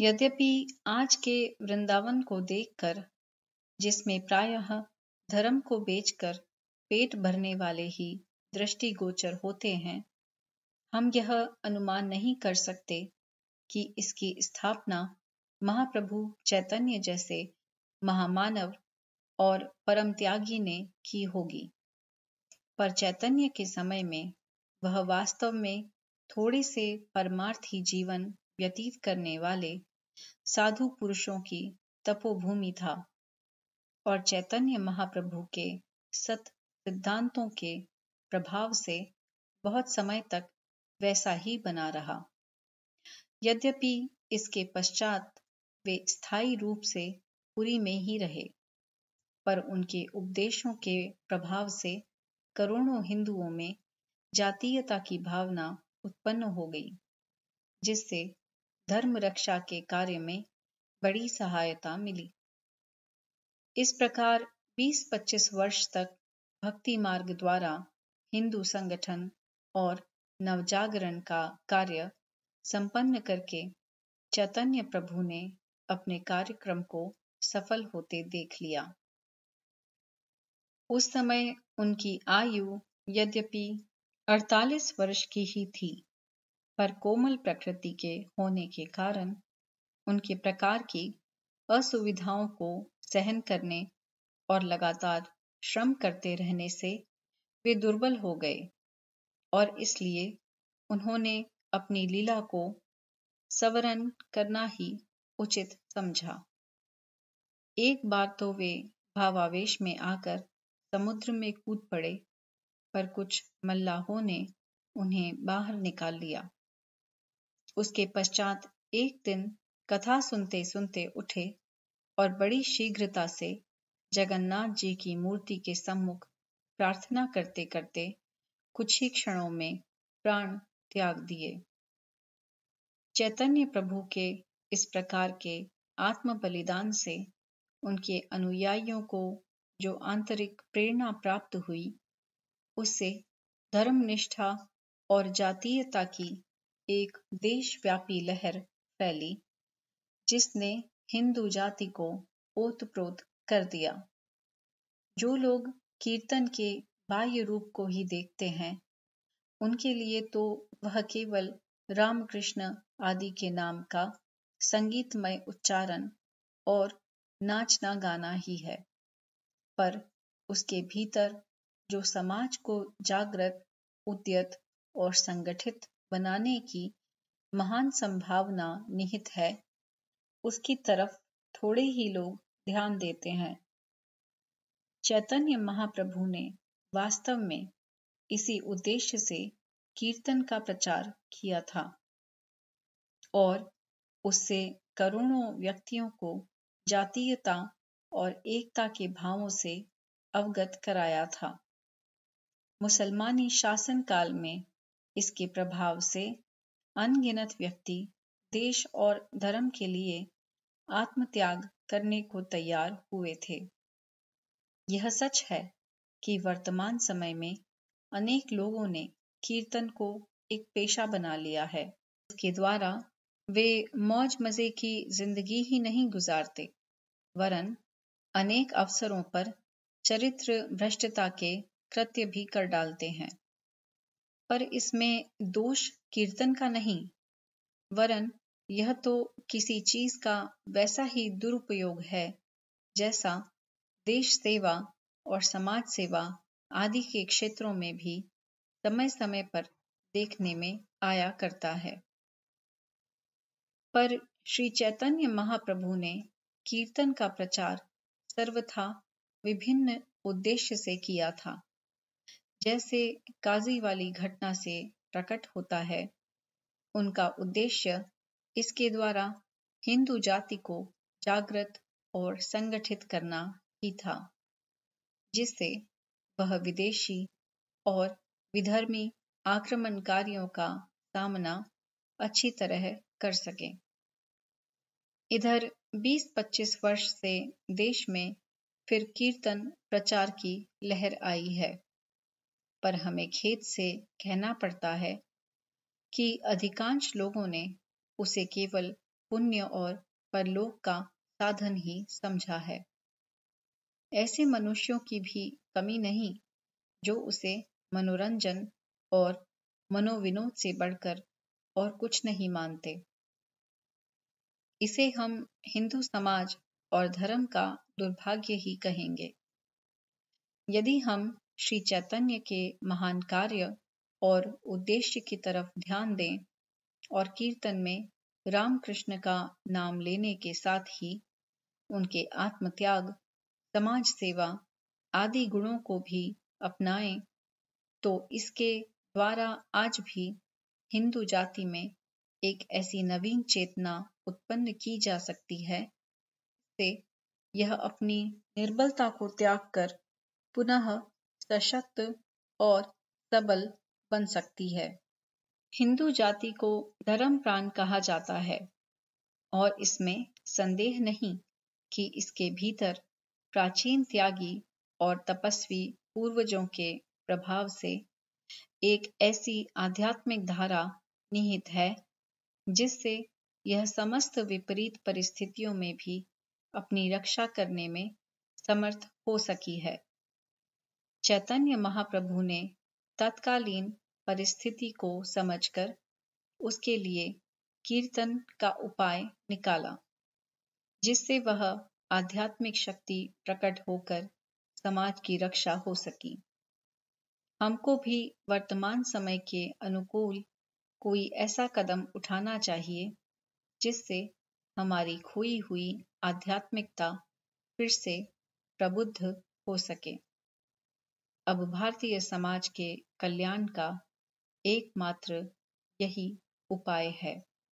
यद्यपि आज के वृंदावन को देखकर जिसमें प्रायः धर्म को बेचकर पेट भरने वाले ही दृष्टिगोचर होते हैं हम यह अनुमान नहीं कर सकते कि इसकी स्थापना महाप्रभु चैतन्य जैसे महामानव और परम त्यागी ने की होगी पर चैतन्य के समय में वह वास्तव में थोड़े से परमार्थी जीवन व्यतीत करने वाले साधु पुरुषों की तपोभूमि था और चैतन्य महाप्रभु के सत सिद्धांतों के प्रभाव से बहुत समय तक वैसा ही बना रहा यद्यपि इसके पश्चात वे स्थायी रूप से पुरी में ही रहे पर उनके उपदेशों के प्रभाव से करोड़ों हिंदुओं में जातीयता की भावना उत्पन्न हो गई जिससे धर्म रक्षा के कार्य में बड़ी सहायता मिली इस प्रकार 20-25 वर्ष तक भक्ति मार्ग द्वारा हिंदू संगठन और नवजागरण का कार्य संपन्न करके चैतन्य प्रभु ने अपने कार्यक्रम को सफल होते देख लिया उस समय उनकी आयु यद्यपि 48 वर्ष की ही थी पर कोमल प्रकृति के होने के कारण उनके प्रकार की असुविधाओं को सहन करने और लगातार श्रम करते रहने से वे दुर्बल हो गए और इसलिए उन्होंने अपनी लीला को सवरण करना ही उचित समझा एक बार तो वे भावावेश में आकर समुद्र में कूद पड़े पर कुछ मल्लाहों ने उन्हें बाहर निकाल लिया उसके पश्चात एक दिन कथा सुनते सुनते उठे और बड़ी शीघ्रता से जगन्नाथ जी की मूर्ति के सम्मुख प्रार्थना करते करते कुछ ही क्षणों में प्राण त्याग दिए चैतन्य प्रभु के इस प्रकार के आत्म बलिदान से उनके अनुयायियों को जो आंतरिक प्रेरणा प्राप्त हुई उससे धर्मनिष्ठा और जातीयता की एक देशव्यापी लहर फैली जिसने हिंदू जाति को प्रोत कर दिया जो लोग कीर्तन के बाह्य रूप को ही देखते हैं उनके लिए तो वह केवल रामकृष्ण आदि के नाम का संगीतमय उच्चारण और नाचना गाना ही है पर उसके भीतर जो समाज को जागृत उद्यत और संगठित बनाने की महान संभावना निहित है उसकी तरफ थोड़े ही लोग ध्यान देते हैं चैतन्य महाप्रभु ने वास्तव में इसी उद्देश्य से कीर्तन का प्रचार किया था और उससे करोड़ों व्यक्तियों को जातीयता और एकता के भावों से अवगत कराया था मुसलमानी शासन काल में इसके प्रभाव से अनगिनत व्यक्ति देश और धर्म के लिए आत्मत्याग करने को तैयार हुए थे यह सच है कि वर्तमान समय में अनेक लोगों ने कीर्तन को एक पेशा बना लिया है इसके द्वारा वे मौज मजे की जिंदगी ही नहीं गुजारते वरन अनेक अवसरों पर चरित्र भ्रष्टता के कृत्य भी कर डालते हैं पर इसमें दोष कीर्तन का नहीं वरन यह तो किसी चीज का वैसा ही दुरुपयोग है जैसा देश सेवा और समाज सेवा आदि के क्षेत्रों में भी समय समय पर देखने में आया करता है पर श्री चैतन्य महाप्रभु ने कीर्तन का प्रचार सर्वथा विभिन्न उद्देश्य से किया था जैसे काजी वाली घटना से प्रकट होता है उनका उद्देश्य इसके द्वारा हिंदू जाति को जागृत और संगठित करना ही था जिससे वह विदेशी और विधर्मी आक्रमणकारियों का सामना अच्छी तरह कर सके इधर 20-25 वर्ष से देश में फिर कीर्तन प्रचार की लहर आई है पर हमें खेद से कहना पड़ता है कि अधिकांश लोगों ने उसे केवल पुण्य और परलोक का साधन ही समझा है ऐसे मनुष्यों की भी कमी नहीं जो उसे मनोरंजन और मनोविनोद से बढ़कर और कुछ नहीं मानते इसे हम हिंदू समाज और धर्म का दुर्भाग्य ही कहेंगे यदि हम श्री चैतन्य के महान कार्य और उद्देश्य की तरफ ध्यान दें और कीर्तन में रामकृष्ण का नाम लेने के साथ ही उनके आत्मत्याग समाज सेवा आदि गुणों को भी अपनाएं तो इसके द्वारा आज भी हिंदू जाति में एक ऐसी नवीन चेतना उत्पन्न की जा सकती है से यह अपनी निर्बलता को त्याग कर पुनः सशक्त और सबल बन सकती है हिंदू जाति को धर्म प्राण कहा जाता है और इसमें संदेह नहीं कि इसके भीतर प्राचीन त्यागी और तपस्वी पूर्वजों के प्रभाव से एक ऐसी आध्यात्मिक धारा निहित है जिससे यह समस्त विपरीत परिस्थितियों में भी अपनी रक्षा करने में समर्थ हो सकी है चैतन्य महाप्रभु ने तत्कालीन परिस्थिति को समझकर उसके लिए कीर्तन का उपाय निकाला जिससे वह आध्यात्मिक शक्ति प्रकट होकर समाज की रक्षा हो सकी हमको भी वर्तमान समय के अनुकूल कोई ऐसा कदम उठाना चाहिए जिससे हमारी खोई हुई आध्यात्मिकता फिर से प्रबुद्ध हो सके अब भारतीय समाज के कल्याण का एकमात्र यही उपाय है